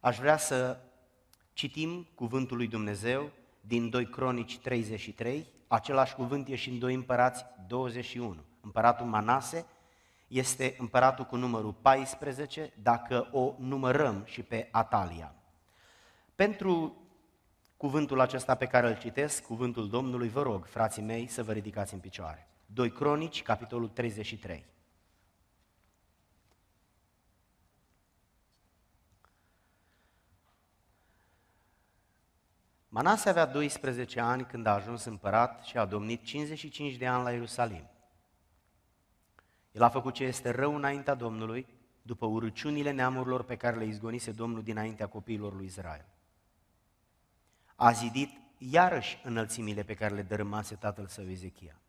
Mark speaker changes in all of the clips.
Speaker 1: Aș vrea să citim cuvântul lui Dumnezeu din 2 Cronici 33, același cuvânt e și în 2 Împărați 21. Împăratul Manase este împăratul cu numărul 14, dacă o numărăm și pe Atalia. Pentru cuvântul acesta pe care îl citesc, cuvântul Domnului, vă rog, frații mei, să vă ridicați în picioare. 2 Cronici, capitolul 33. Manase avea 12 ani când a ajuns împărat și a domnit 55 de ani la Ierusalim. El a făcut ce este rău înaintea Domnului, după urăciunile neamurilor pe care le izgonise Domnul dinaintea copiilor lui Israel. A zidit iarăși înălțimile pe care le dărâmase tatăl său Ezechia.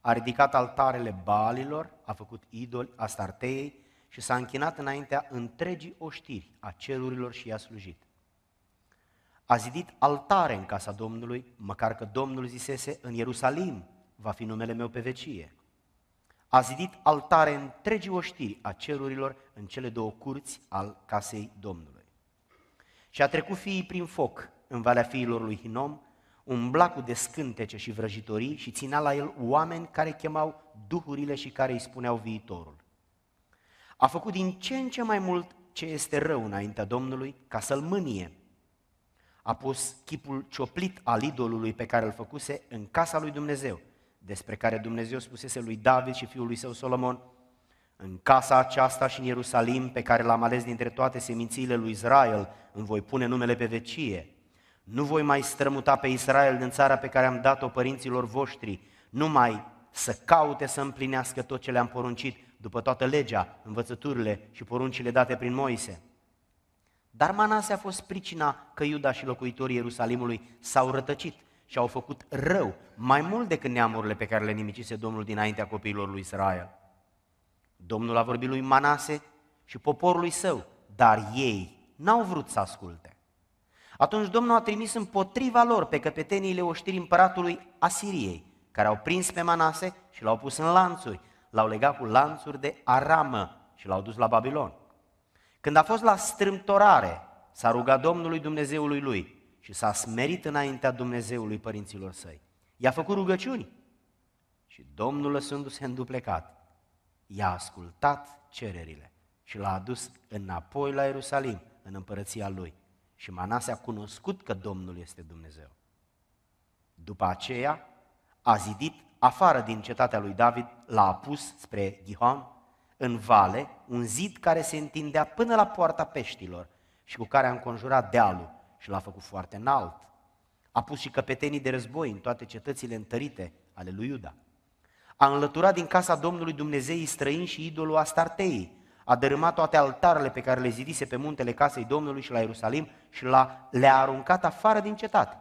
Speaker 1: A ridicat altarele balilor, a făcut idoli starteiei și s-a închinat înaintea întregii oștiri a cerurilor și i-a slujit a zidit altare în casa Domnului, măcar că Domnul zisese, în Ierusalim va fi numele meu pe vecie. A zidit altare întregii oștiri a cerurilor în cele două curți al casei Domnului. Și a trecut fiii prin foc în valea fiilor lui Hinom, blacu cu scântece și vrăjitorii și ținea la el oameni care chemau duhurile și care îi spuneau viitorul. A făcut din ce în ce mai mult ce este rău înaintea Domnului ca să-l mânie a pus chipul cioplit al idolului pe care îl făcuse în casa lui Dumnezeu, despre care Dumnezeu spusese lui David și fiul lui său Solomon, în casa aceasta și în Ierusalim, pe care l-am ales dintre toate semințiile lui Israel, îmi voi pune numele pe vecie. Nu voi mai strămuta pe Israel din țara pe care am dat-o părinților voștri, numai să caute să împlinească tot ce le-am poruncit, după toată legea, învățăturile și poruncile date prin Moise. Dar Manase a fost pricina că Iuda și locuitorii Ierusalimului s-au rătăcit și au făcut rău mai mult decât neamurile pe care le nimicise Domnul dinaintea copiilor lui Israel. Domnul a vorbit lui Manase și poporului său, dar ei n-au vrut să asculte. Atunci Domnul a trimis împotriva lor pe căpeteniile oștirii împăratului Asiriei, care au prins pe Manase și l-au pus în lanțuri, l-au legat cu lanțuri de aramă și l-au dus la Babilon. Când a fost la strâmtorare, s-a rugat Domnului Dumnezeului lui și s-a smerit înaintea Dumnezeului părinților săi. I-a făcut rugăciuni și Domnul lăsându-se înduplecat, i-a ascultat cererile și l-a adus înapoi la Ierusalim, în împărăția lui. Și Manase a cunoscut că Domnul este Dumnezeu. După aceea a zidit afară din cetatea lui David, l-a apus spre Gihon în vale un zid care se întindea până la poarta peștilor și cu care a înconjurat dealul și l-a făcut foarte înalt. A pus și căpetenii de război în toate cetățile întărite ale lui Iuda. A înlăturat din casa Domnului Dumnezei străini și idolul Astartei. A dărâmat toate altarele pe care le zidise pe muntele casei Domnului și la Ierusalim și le-a aruncat afară din cetate.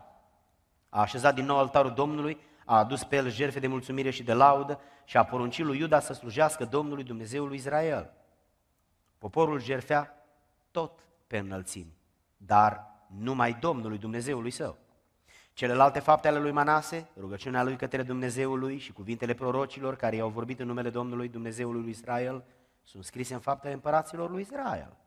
Speaker 1: A așezat din nou altarul Domnului a adus pe el jerfe de mulțumire și de laudă și a poruncit lui Iuda să slujească Domnului Dumnezeului Israel. Poporul jerfea tot pe înălțimi, dar numai Domnului Dumnezeului său. Celelalte fapte ale lui Manase, rugăciunea lui către Dumnezeului și cuvintele prorocilor care i-au vorbit în numele Domnului Dumnezeului lui Israel, sunt scrise în faptele împăraților lui Israel.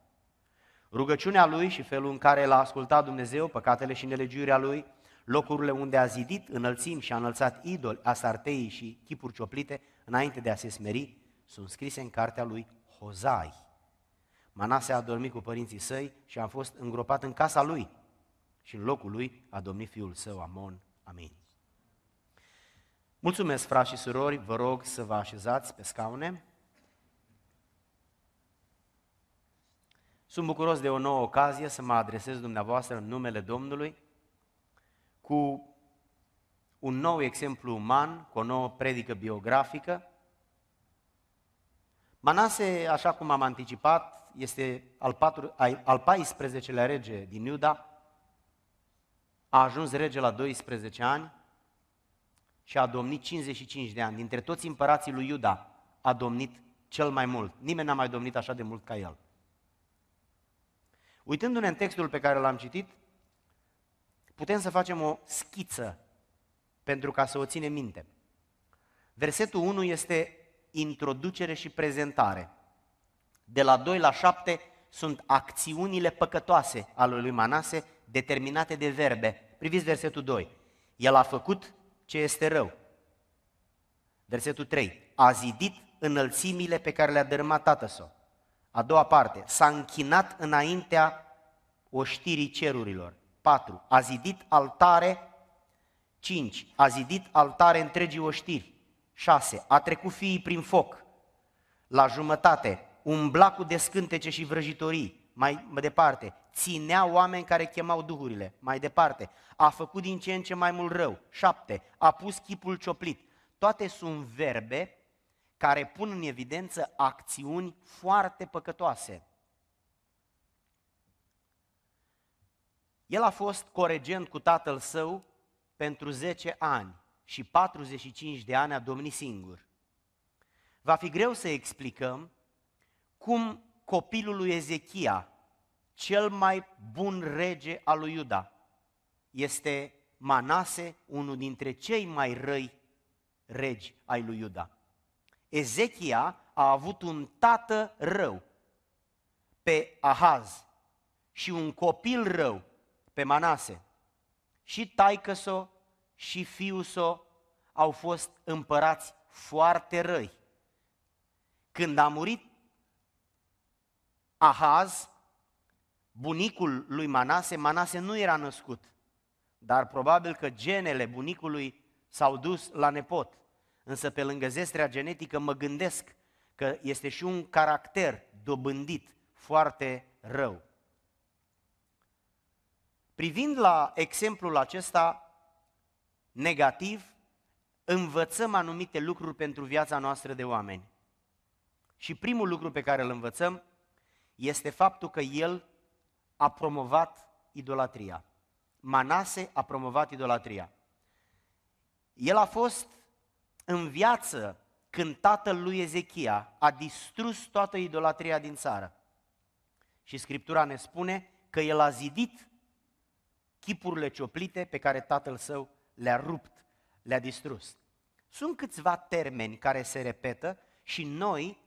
Speaker 1: Rugăciunea lui și felul în care l-a ascultat Dumnezeu, păcatele și nelegiurea lui, locurile unde a zidit înălțimi și a înălțat idoli, asarteii și chipuri cioplite, înainte de a se smeri, sunt scrise în cartea lui Hozai. Manase a dormit cu părinții săi și a fost îngropat în casa lui și în locul lui a domnit fiul său Amon. Amin. Mulțumesc, frați și surori, vă rog să vă așezați pe scaune. Sunt bucuros de o nouă ocazie să mă adresez dumneavoastră în numele Domnului cu un nou exemplu uman, cu o nouă predică biografică. Manase, așa cum am anticipat, este al, patru, al 14-lea rege din Iuda, a ajuns rege la 12 ani și a domnit 55 de ani. Dintre toți împărații lui Iuda a domnit cel mai mult. Nimeni n-a mai domnit așa de mult ca el. Uitându-ne în textul pe care l-am citit, putem să facem o schiță pentru ca să o ținem minte. Versetul 1 este introducere și prezentare. De la 2 la 7 sunt acțiunile păcătoase ale lui Manase determinate de verbe. Priviți versetul 2. El a făcut ce este rău. Versetul 3. A zidit înălțimile pe care le-a dărâmat tată A doua parte. S-a închinat înaintea oștirii cerurilor. 4. A zidit altare. 5. A zidit altare întregii oștiri. 6. A trecut fiii prin foc. La jumătate, un cu descântece și vrăjitorii. Mai departe, ținea oameni care chemau duhurile. Mai departe, a făcut din ce în ce mai mult rău. 7. A pus chipul cioplit. Toate sunt verbe care pun în evidență acțiuni foarte păcătoase. El a fost coregent cu tatăl său pentru 10 ani și 45 de ani a domnit singur. Va fi greu să explicăm cum copilul lui Ezechia, cel mai bun rege al lui Iuda, este Manase, unul dintre cei mai răi regi ai lui Iuda. Ezechia a avut un tată rău pe Ahaz și un copil rău pe Manase. Și taică-so și fiul so au fost împărați foarte răi. Când a murit Ahaz, bunicul lui Manase, Manase nu era născut, dar probabil că genele bunicului s-au dus la nepot. Însă pe lângă zestrea genetică mă gândesc că este și un caracter dobândit foarte rău. Privind la exemplul acesta negativ, învățăm anumite lucruri pentru viața noastră de oameni. Și primul lucru pe care îl învățăm este faptul că el a promovat idolatria. Manase a promovat idolatria. El a fost în viață când tatăl lui Ezechia a distrus toată idolatria din țară. Și Scriptura ne spune că el a zidit chipurile cioplite pe care tatăl său le-a rupt, le-a distrus. Sunt câțiva termeni care se repetă și noi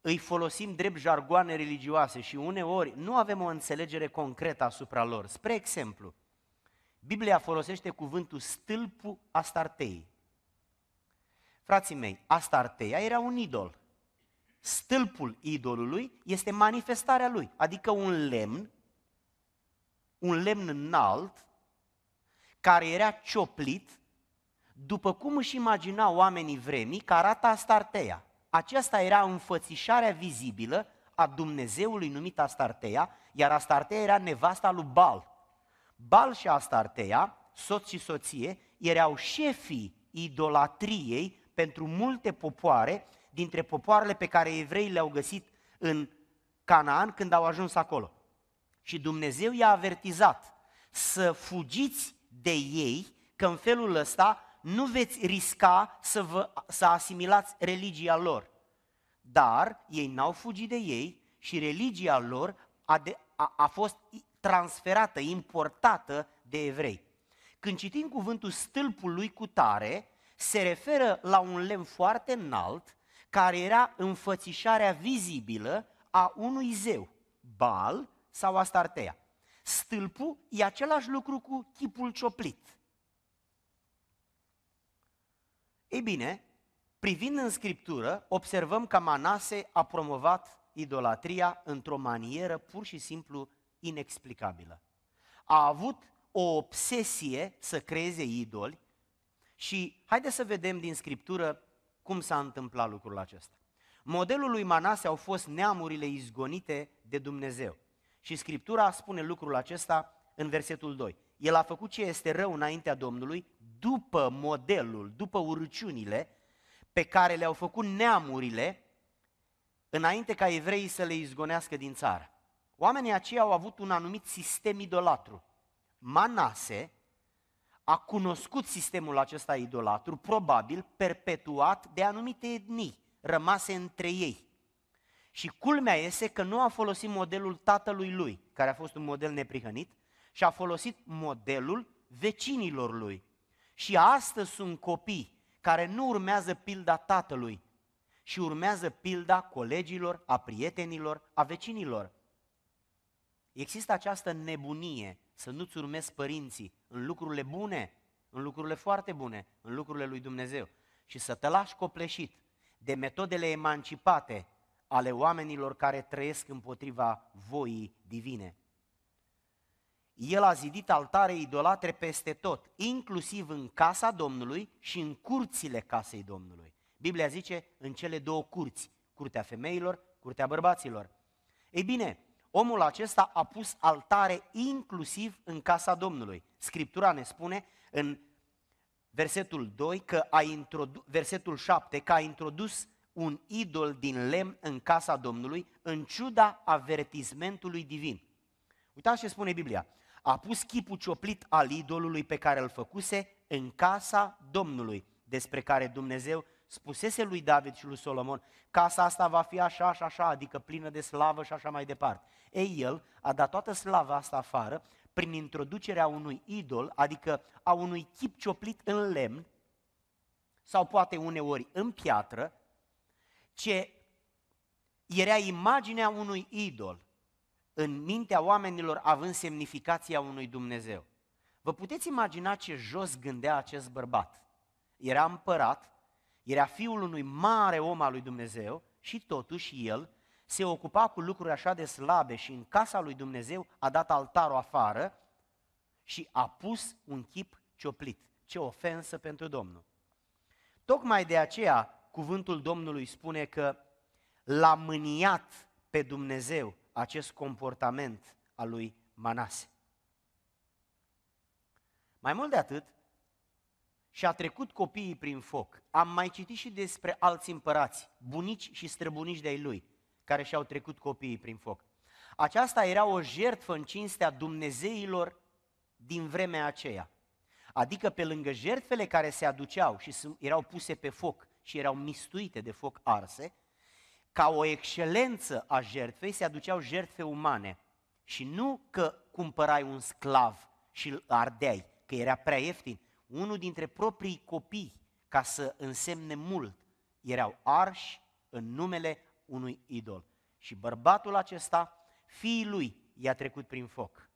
Speaker 1: îi folosim drept jargoane religioase și uneori nu avem o înțelegere concretă asupra lor. Spre exemplu, Biblia folosește cuvântul stâlpul Astartei. Frații mei, Astarteia era un idol. Stâlpul idolului este manifestarea lui, adică un lemn un lemn înalt care era cioplit, după cum își imaginau oamenii vremii că arată astarteia. Aceasta era înfățișarea vizibilă a Dumnezeului numit astarteia, iar Astartea era nevasta lui Bal. Bal și astarteia, soț și soție, erau șefii idolatriei pentru multe popoare, dintre popoarele pe care evreii le-au găsit în Canaan când au ajuns acolo. Și Dumnezeu i-a avertizat să fugiți de ei, că în felul ăsta nu veți risca să, vă, să asimilați religia lor. Dar ei n-au fugit de ei și religia lor a, de, a, a fost transferată, importată de evrei. Când citim cuvântul stâlpul lui cu tare, se referă la un lemn foarte înalt care era înfățișarea vizibilă a unui zeu, Bal sau Astartea. Stâlpul e același lucru cu chipul cioplit. Ei bine, privind în Scriptură, observăm că Manase a promovat idolatria într-o manieră pur și simplu inexplicabilă. A avut o obsesie să creeze idoli și haideți să vedem din Scriptură cum s-a întâmplat lucrul acesta. Modelul lui Manase au fost neamurile izgonite de Dumnezeu. Și Scriptura spune lucrul acesta în versetul 2. El a făcut ce este rău înaintea Domnului după modelul, după urciunile pe care le-au făcut neamurile înainte ca evreii să le izgonească din țară. Oamenii aceia au avut un anumit sistem idolatru. Manase a cunoscut sistemul acesta idolatru, probabil perpetuat de anumite etnii rămase între ei. Și culmea este că nu a folosit modelul tatălui lui, care a fost un model neprihănit, și a folosit modelul vecinilor lui. Și astăzi sunt copii care nu urmează pilda tatălui și urmează pilda colegilor, a prietenilor, a vecinilor. Există această nebunie să nu-ți urmezi părinții în lucrurile bune, în lucrurile foarte bune, în lucrurile lui Dumnezeu și să te lași copleșit de metodele emancipate ale oamenilor care trăiesc împotriva voii divine. El a zidit altare idolatre peste tot, inclusiv în casa Domnului și în curțile casei Domnului. Biblia zice în cele două curți, curtea femeilor, curtea bărbaților. Ei bine, omul acesta a pus altare inclusiv în casa Domnului. Scriptura ne spune în versetul 2 că a introdu- versetul 7 că a introdus un idol din lemn în casa Domnului, în ciuda avertismentului divin. Uitați ce spune Biblia. A pus chipul cioplit al idolului pe care îl făcuse în casa Domnului, despre care Dumnezeu spusese lui David și lui Solomon, casa asta va fi așa și așa, adică plină de slavă și așa mai departe. Ei, el a dat toată slava asta afară prin introducerea unui idol, adică a unui chip cioplit în lemn, sau poate uneori în piatră, ce era imaginea unui idol în mintea oamenilor având semnificația unui Dumnezeu. Vă puteți imagina ce jos gândea acest bărbat. Era împărat, era fiul unui mare om al lui Dumnezeu și totuși el se ocupa cu lucruri așa de slabe și în casa lui Dumnezeu a dat altarul afară și a pus un chip cioplit. Ce ofensă pentru Domnul! Tocmai de aceea cuvântul Domnului spune că l-a mâniat pe Dumnezeu acest comportament al lui Manase. Mai mult de atât, și a trecut copiii prin foc. Am mai citit și despre alți împărați, bunici și străbunici de-ai lui, care și-au trecut copiii prin foc. Aceasta era o jertfă în cinstea Dumnezeilor din vremea aceea. Adică pe lângă jertfele care se aduceau și erau puse pe foc și erau mistuite de foc arse, ca o excelență a jertfei se aduceau jertfe umane și nu că cumpărai un sclav și îl ardeai, că era prea ieftin, unul dintre proprii copii, ca să însemne mult, erau arși în numele unui idol. Și bărbatul acesta, fiii lui, i-a trecut prin foc.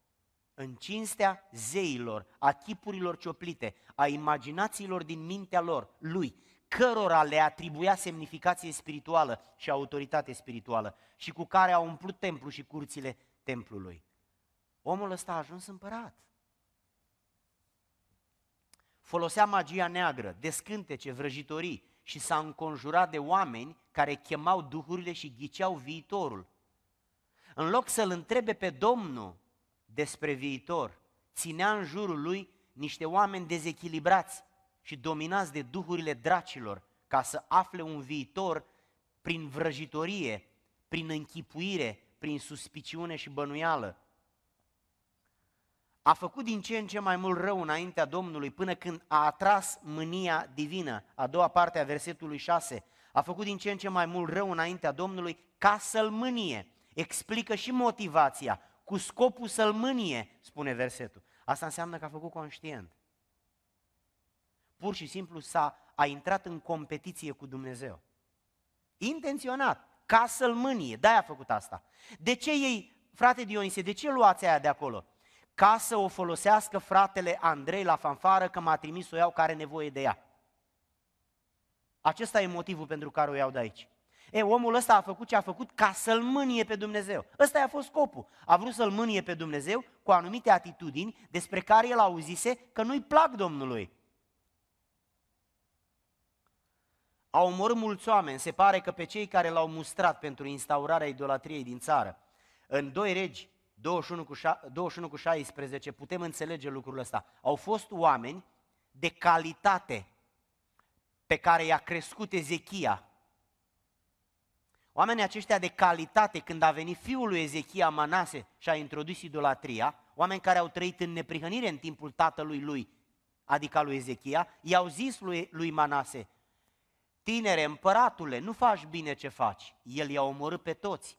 Speaker 1: În cinstea zeilor, a chipurilor cioplite, a imaginațiilor din mintea lor, lui, cărora le atribuia semnificație spirituală și autoritate spirituală și cu care au umplut templul și curțile templului. Omul ăsta a ajuns împărat. Folosea magia neagră, descântece, vrăjitorii și s-a înconjurat de oameni care chemau duhurile și ghiceau viitorul. În loc să-l întrebe pe Domnul despre viitor, ținea în jurul lui niște oameni dezechilibrați, și dominați de duhurile dracilor, ca să afle un viitor prin vrăjitorie, prin închipuire, prin suspiciune și bănuială. A făcut din ce în ce mai mult rău înaintea Domnului până când a atras mânia divină, a doua parte a versetului 6. A făcut din ce în ce mai mult rău înaintea Domnului ca să-l mânie. Explică și motivația, cu scopul să-l mânie, spune versetul. Asta înseamnă că a făcut conștient pur și simplu s-a a intrat în competiție cu Dumnezeu. Intenționat, ca să-l mânie, de-aia a făcut asta. De ce ei, frate Dionisie, de ce luați aia de acolo? Ca să o folosească fratele Andrei la fanfară că m-a trimis să o iau care are nevoie de ea. Acesta e motivul pentru care o iau de aici. E, omul ăsta a făcut ce a făcut ca să-l mânie pe Dumnezeu. Ăsta a fost scopul. A vrut să-l mânie pe Dumnezeu cu anumite atitudini despre care el auzise că nu-i plac Domnului. a omorât mulți oameni, se pare că pe cei care l-au mustrat pentru instaurarea idolatriei din țară. În doi regi, 21 cu, 21 cu 16, putem înțelege lucrul ăsta. Au fost oameni de calitate pe care i-a crescut Ezechia. Oamenii aceștia de calitate, când a venit fiul lui Ezechia Manase și a introdus idolatria, oameni care au trăit în neprihănire în timpul tatălui lui, adică lui Ezechia, i-au zis lui, lui Manase, Tinere, împăratule, nu faci bine ce faci. El i-a omorât pe toți.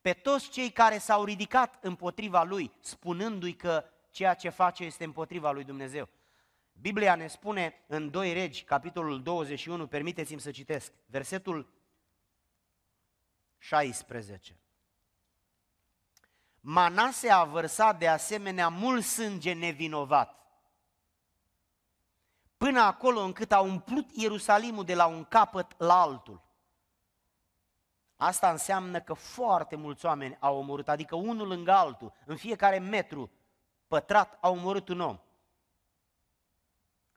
Speaker 1: Pe toți cei care s-au ridicat împotriva lui, spunându-i că ceea ce face este împotriva lui Dumnezeu. Biblia ne spune în 2 Regi, capitolul 21, permiteți-mi să citesc, versetul 16. Manase a vărsat de asemenea mult sânge nevinovat până acolo încât a umplut Ierusalimul de la un capăt la altul. Asta înseamnă că foarte mulți oameni au omorât, adică unul lângă altul, în fiecare metru pătrat au omorât un om.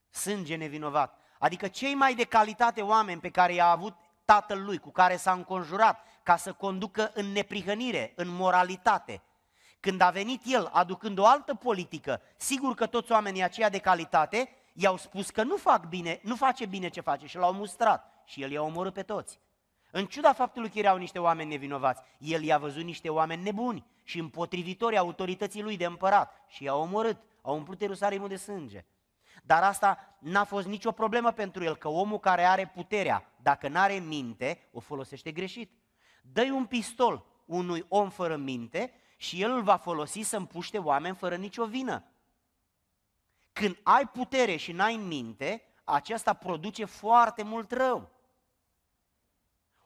Speaker 1: Sânge nevinovat. Adică cei mai de calitate oameni pe care i-a avut tatăl lui, cu care s-a înconjurat, ca să conducă în neprihănire, în moralitate. Când a venit el aducând o altă politică, sigur că toți oamenii aceia de calitate i-au spus că nu, fac bine, nu face bine ce face și l-au mustrat și el i-a omorât pe toți. În ciuda faptului că erau niște oameni nevinovați, el i-a văzut niște oameni nebuni și împotrivitori autorității lui de împărat și i-a omorât, au umplut Ierusalimul de sânge. Dar asta n-a fost nicio problemă pentru el, că omul care are puterea, dacă n-are minte, o folosește greșit. Dă-i un pistol unui om fără minte și el îl va folosi să împuște oameni fără nicio vină. Când ai putere și n-ai minte, aceasta produce foarte mult rău.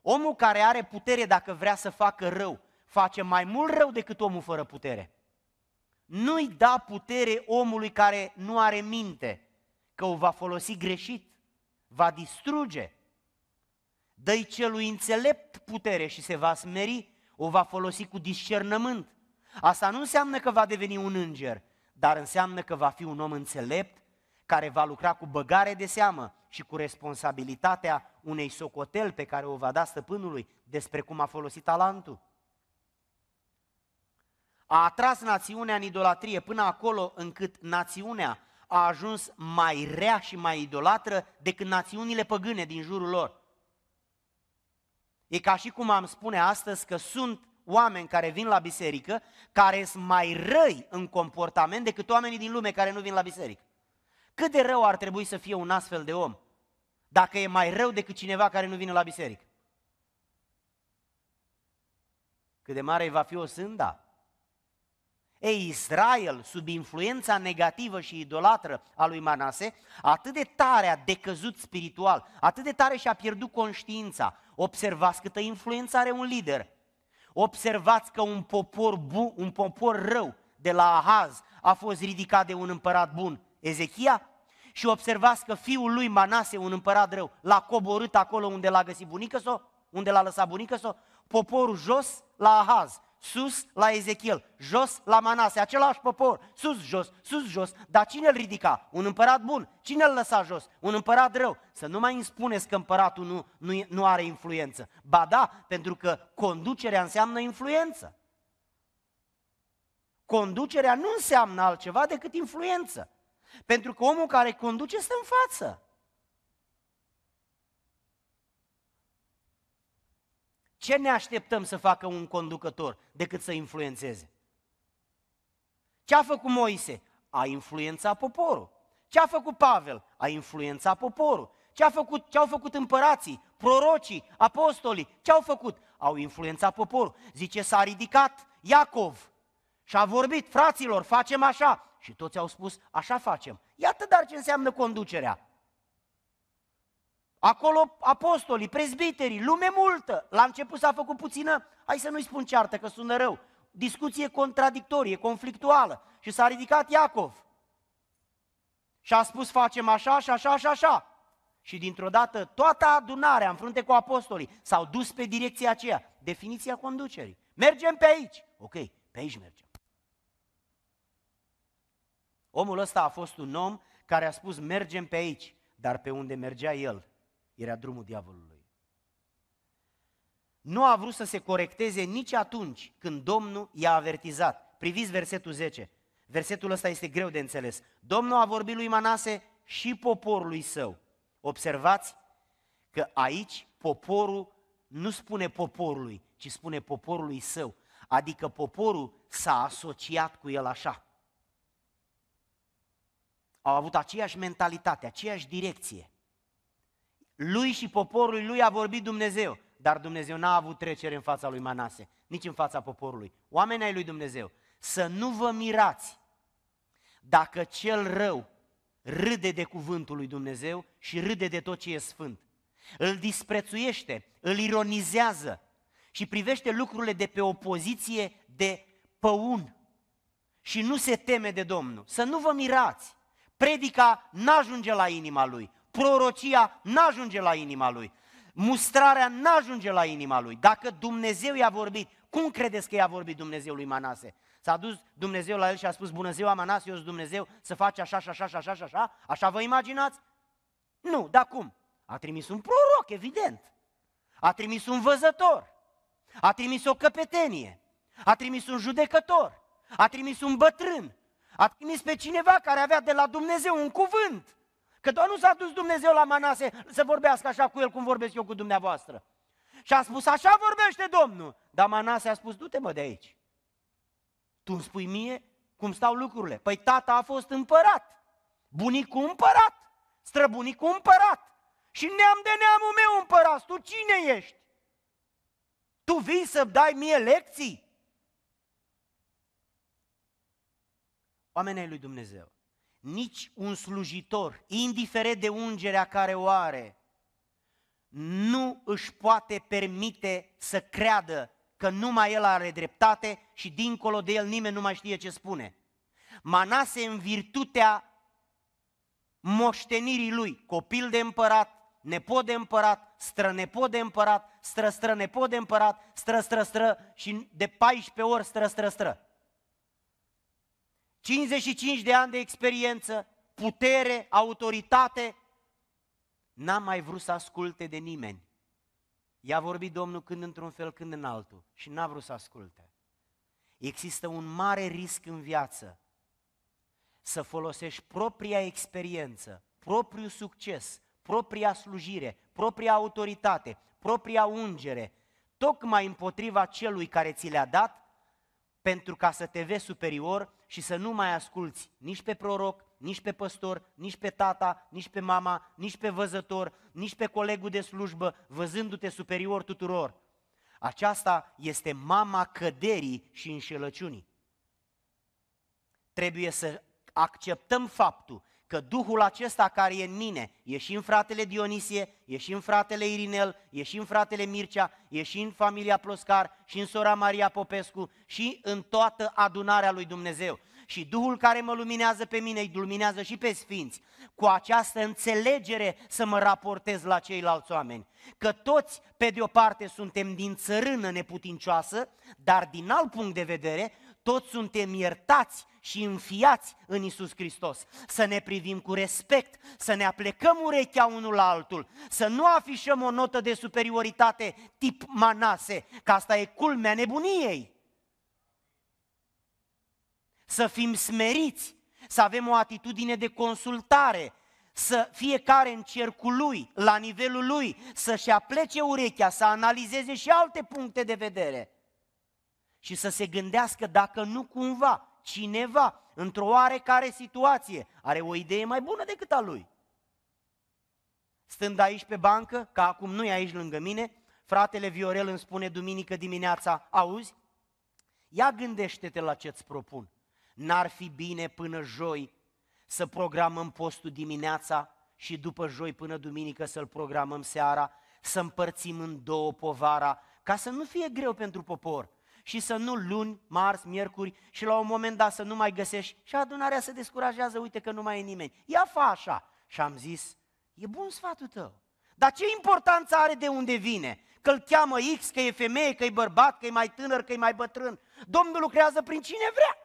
Speaker 1: Omul care are putere dacă vrea să facă rău, face mai mult rău decât omul fără putere. Nu-i da putere omului care nu are minte, că o va folosi greșit, va distruge. Dă-i celui înțelept putere și se va smeri, o va folosi cu discernământ. Asta nu înseamnă că va deveni un înger, dar înseamnă că va fi un om înțelept care va lucra cu băgare de seamă și cu responsabilitatea unei socotel pe care o va da stăpânului despre cum a folosit talentul. A atras națiunea în idolatrie până acolo încât națiunea a ajuns mai rea și mai idolatră decât națiunile păgâne din jurul lor. E ca și cum am spune astăzi că sunt oameni care vin la biserică, care sunt mai răi în comportament decât oamenii din lume care nu vin la biserică. Cât de rău ar trebui să fie un astfel de om, dacă e mai rău decât cineva care nu vine la biserică? Cât de mare va fi o sânda? Ei, Israel, sub influența negativă și idolatră a lui Manase, atât de tare a decăzut spiritual, atât de tare și-a pierdut conștiința. Observați câtă influență are un lider Observați că un popor, bu, un popor rău de la Ahaz a fost ridicat de un împărat bun, Ezechia, și observați că fiul lui Manase, un împărat rău, l-a coborât acolo unde l-a găsit bunică unde l-a lăsat bunică poporul jos la Ahaz sus la Ezechiel, jos la Manase, același popor, sus, jos, sus, jos. Dar cine îl ridica? Un împărat bun. Cine îl lăsa jos? Un împărat rău. Să nu mai îmi spuneți că împăratul nu, nu, nu are influență. Ba da, pentru că conducerea înseamnă influență. Conducerea nu înseamnă altceva decât influență. Pentru că omul care conduce stă în față. Ce ne așteptăm să facă un conducător decât să influențeze? Ce a făcut Moise? A influențat poporul. Ce a făcut Pavel? A influențat poporul. Ce, a făcut, ce au făcut împărații, prorocii, apostolii? Ce au făcut? Au influențat poporul. Zice, s-a ridicat Iacov și a vorbit, fraților, facem așa. Și toți au spus, așa facem. Iată dar ce înseamnă conducerea. Acolo apostolii, prezbiterii, lume multă. La început s-a făcut puțină, hai să nu-i spun ceartă, că sună rău. Discuție contradictorie, conflictuală. Și s-a ridicat Iacov. Și a spus, facem așa și așa și așa. Și dintr-o dată toată adunarea în frunte cu apostolii s-au dus pe direcția aceea. Definiția conducerii. Mergem pe aici. Ok, pe aici mergem. Omul ăsta a fost un om care a spus mergem pe aici, dar pe unde mergea el era drumul diavolului. Nu a vrut să se corecteze nici atunci când Domnul i-a avertizat. Priviți versetul 10. Versetul ăsta este greu de înțeles. Domnul a vorbit lui Manase și poporului său. Observați că aici poporul nu spune poporului, ci spune poporului său. Adică poporul s-a asociat cu el așa. Au avut aceeași mentalitate, aceeași direcție lui și poporului lui a vorbit Dumnezeu, dar Dumnezeu n-a avut trecere în fața lui Manase, nici în fața poporului. Oamenii ai lui Dumnezeu, să nu vă mirați dacă cel rău râde de cuvântul lui Dumnezeu și râde de tot ce e sfânt. Îl disprețuiește, îl ironizează și privește lucrurile de pe o poziție de păun și nu se teme de Domnul. Să nu vă mirați! Predica n-ajunge la inima lui prorocia n-ajunge la inima lui. Mustrarea n-ajunge la inima lui. Dacă Dumnezeu i-a vorbit, cum credeți că i-a vorbit Dumnezeu lui Manase? S-a dus Dumnezeu la el și a spus, bună ziua Manase, eu sunt Dumnezeu, să faci așa și așa și așa și așa, așa vă imaginați? Nu, dar cum? A trimis un proroc, evident. A trimis un văzător. A trimis o căpetenie. A trimis un judecător. A trimis un bătrân. A trimis pe cineva care avea de la Dumnezeu un cuvânt. Că tot nu s-a dus Dumnezeu la Manase să vorbească așa cu el cum vorbesc eu cu dumneavoastră. Și a spus, așa vorbește Domnul. Dar Manase a spus, du-te mă de aici. Tu îmi spui mie cum stau lucrurile. Păi tata a fost împărat, bunicul împărat, străbunicul împărat. Și neam de neamul meu împărat, tu cine ești? Tu vii să dai mie lecții? Oamenii lui Dumnezeu, nici un slujitor, indiferent de ungerea care o are, nu își poate permite să creadă că numai el are dreptate și dincolo de el nimeni nu mai știe ce spune. Manase în virtutea moștenirii lui, copil de împărat, nepot de împărat, strănepot de împărat, stră nepot de împărat, stră stră stră și de 14 ori stră stră stră. 55 de ani de experiență, putere, autoritate, n-a mai vrut să asculte de nimeni. I-a vorbit Domnul când într-un fel, când în altul și n-a vrut să asculte. Există un mare risc în viață să folosești propria experiență, propriu succes, propria slujire, propria autoritate, propria ungere, tocmai împotriva celui care ți le-a dat, pentru ca să te vezi superior și să nu mai asculți nici pe proroc, nici pe păstor, nici pe tata, nici pe mama, nici pe văzător, nici pe colegul de slujbă, văzându-te superior tuturor. Aceasta este mama căderii și înșelăciunii. Trebuie să acceptăm faptul că Duhul acesta care e în mine, e și în fratele Dionisie, e și în fratele Irinel, e și în fratele Mircea, e și în familia Ploscar, și în sora Maria Popescu, și în toată adunarea lui Dumnezeu. Și Duhul care mă luminează pe mine, îi luminează și pe sfinți, cu această înțelegere să mă raportez la ceilalți oameni. Că toți, pe de o parte, suntem din țărână neputincioasă, dar din alt punct de vedere, toți suntem iertați și înfiați în Isus Hristos. Să ne privim cu respect, să ne aplecăm urechea unul la altul, să nu afișăm o notă de superioritate tip manase, că asta e culmea nebuniei. Să fim smeriți, să avem o atitudine de consultare, să fiecare în cercul lui, la nivelul lui, să-și aplece urechea, să analizeze și alte puncte de vedere și să se gândească dacă nu cumva cineva, într-o oarecare situație, are o idee mai bună decât a lui. Stând aici pe bancă, ca acum nu e aici lângă mine, fratele Viorel îmi spune duminică dimineața, auzi, ia gândește-te la ce-ți propun. N-ar fi bine până joi să programăm postul dimineața și după joi până duminică să-l programăm seara, să împărțim în două povara, ca să nu fie greu pentru popor, și să nu luni, marți, miercuri și la un moment dat să nu mai găsești și adunarea se descurajează, uite că nu mai e nimeni. Ia fa așa. Și am zis, e bun sfatul tău. Dar ce importanță are de unde vine? Că-l cheamă X, că e femeie, că e bărbat, că e mai tânăr, că e mai bătrân. Domnul lucrează prin cine vrea.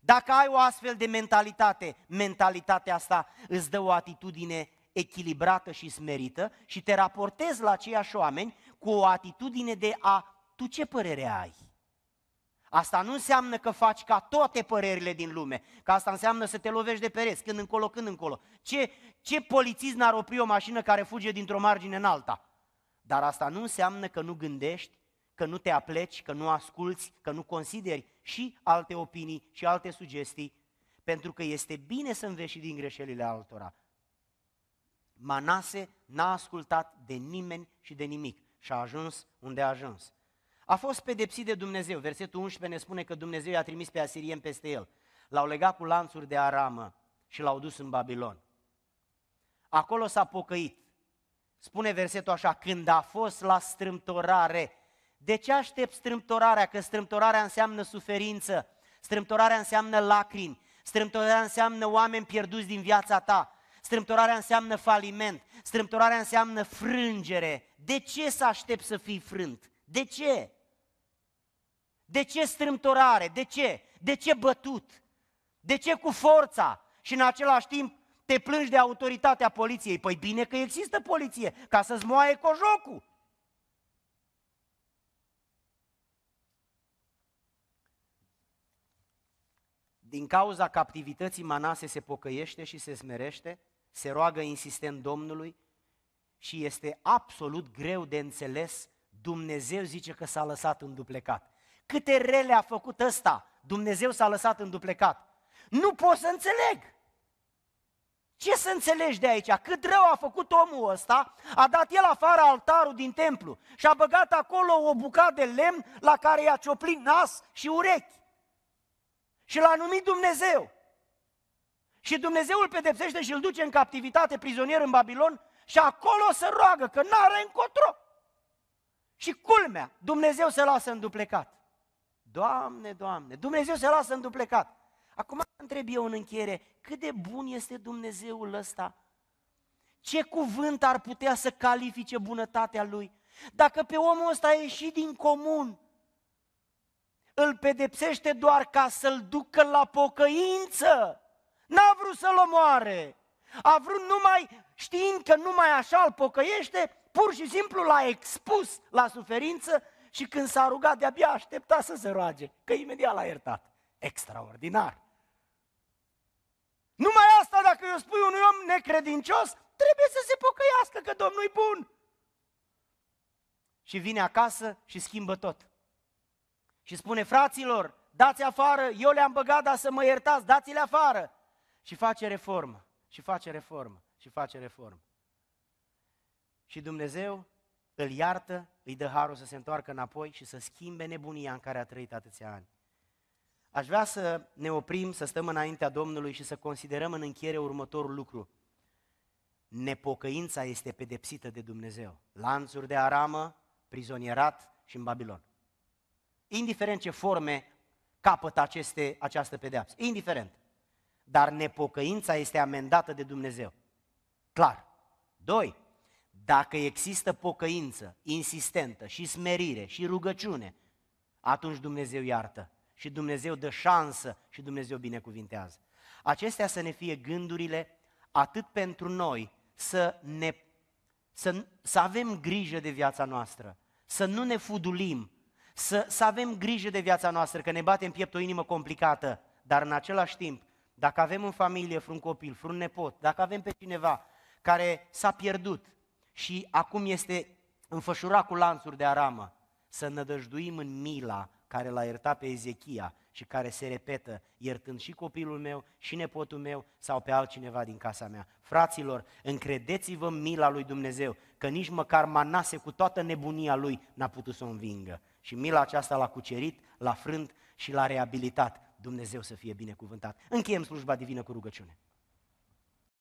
Speaker 1: Dacă ai o astfel de mentalitate, mentalitatea asta îți dă o atitudine echilibrată și smerită și te raportezi la aceiași oameni cu o atitudine de a tu ce părere ai? Asta nu înseamnă că faci ca toate părerile din lume, că asta înseamnă să te lovești de pereți, când încolo, când încolo. Ce, ce polițist n-ar opri o mașină care fuge dintr-o margine în alta? Dar asta nu înseamnă că nu gândești, că nu te apleci, că nu asculți, că nu consideri și alte opinii și alte sugestii, pentru că este bine să înveți și din greșelile altora. Manase n-a ascultat de nimeni și de nimic și a ajuns unde a ajuns. A fost pedepsit de Dumnezeu. Versetul 11 ne spune că Dumnezeu i-a trimis pe asirieni peste el. L-au legat cu lanțuri de aramă și l-au dus în Babilon. Acolo s-a pocăit. Spune versetul așa, când a fost la strâmtorare. De ce aștept strâmtorarea? Că strâmtorarea înseamnă suferință, strâmtorarea înseamnă lacrimi, strâmtorarea înseamnă oameni pierduți din viața ta, strâmtorarea înseamnă faliment, strâmtorarea înseamnă frângere. De ce să aștept să fii frânt? De ce? De ce strâmtorare? De ce? De ce bătut? De ce cu forța? Și în același timp te plângi de autoritatea poliției. Păi bine că există poliție, ca să-ți moaie cojocul. Din cauza captivității Manase se pocăiește și se smerește, se roagă insistent Domnului și este absolut greu de înțeles. Dumnezeu zice că s-a lăsat înduplecat. Câte rele a făcut ăsta? Dumnezeu s-a lăsat înduplecat. Nu pot să înțeleg. Ce să înțelegi de aici? Cât rău a făcut omul ăsta, a dat el afară altarul din templu și a băgat acolo o bucată de lemn la care i-a cioplit nas și urechi. Și l-a numit Dumnezeu. Și Dumnezeu îl pedepsește și îl duce în captivitate, prizonier în Babilon, și acolo se roagă, că n-are încotro. Și culmea, Dumnezeu se lasă înduplecat. Doamne, Doamne, Dumnezeu se lasă înduplecat. Acum întreb eu în încheiere, cât de bun este Dumnezeul ăsta? Ce cuvânt ar putea să califice bunătatea lui? Dacă pe omul ăsta a ieșit din comun, îl pedepsește doar ca să-l ducă la pocăință. N-a vrut să-l omoare. A vrut numai, știind că numai așa îl pocăiește, pur și simplu l-a expus la suferință și când s-a rugat, de-abia aștepta să se roage, că imediat l-a iertat. Extraordinar! Numai asta dacă eu spui unui om necredincios, trebuie să se pocăiască că Domnul e bun. Și vine acasă și schimbă tot. Și spune, fraților, dați afară, eu le-am băgat, dar să mă iertați, dați-le afară. Și face reformă, și face reformă, și face reformă. Și Dumnezeu îl iartă îi dă harul să se întoarcă înapoi și să schimbe nebunia în care a trăit atâția ani. Aș vrea să ne oprim, să stăm înaintea Domnului și să considerăm în încheiere următorul lucru. Nepocăința este pedepsită de Dumnezeu. Lanțuri de aramă, prizonierat și în Babilon. Indiferent ce forme capătă aceste, această pedeapsă, indiferent. Dar nepocăința este amendată de Dumnezeu. Clar. Doi, dacă există pocăință insistentă și smerire și rugăciune, atunci Dumnezeu iartă și Dumnezeu dă șansă și Dumnezeu binecuvintează. Acestea să ne fie gândurile atât pentru noi, să, ne, să, să avem grijă de viața noastră, să nu ne fudulim, să, să avem grijă de viața noastră, că ne bate în piept o inimă complicată, dar în același timp, dacă avem în familie vreun copil, vreun nepot, dacă avem pe cineva care s-a pierdut, și acum este înfășurat cu lanțuri de aramă. Să nădăjduim în mila care l-a iertat pe Ezechia și care se repetă, iertând și copilul meu, și nepotul meu sau pe altcineva din casa mea. Fraților, încredeți-vă mila lui Dumnezeu, că nici măcar Manase cu toată nebunia lui n-a putut să o învingă. Și mila aceasta l-a cucerit, l-a frânt și l-a reabilitat. Dumnezeu să fie binecuvântat. Încheiem slujba divină cu rugăciune.